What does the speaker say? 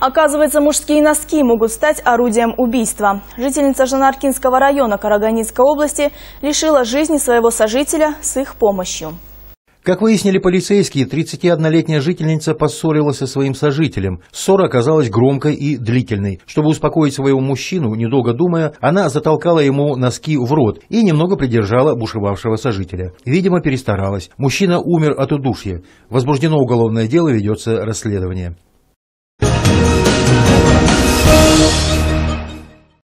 Оказывается, мужские носки могут стать орудием убийства. Жительница Жанаркинского района Караганинской области лишила жизни своего сожителя с их помощью. Как выяснили полицейские, 31-летняя жительница поссорилась со своим сожителем. Ссора оказалась громкой и длительной. Чтобы успокоить своего мужчину, недолго думая, она затолкала ему носки в рот и немного придержала бушевавшего сожителя. Видимо, перестаралась. Мужчина умер от удушья. Возбуждено уголовное дело, ведется расследование.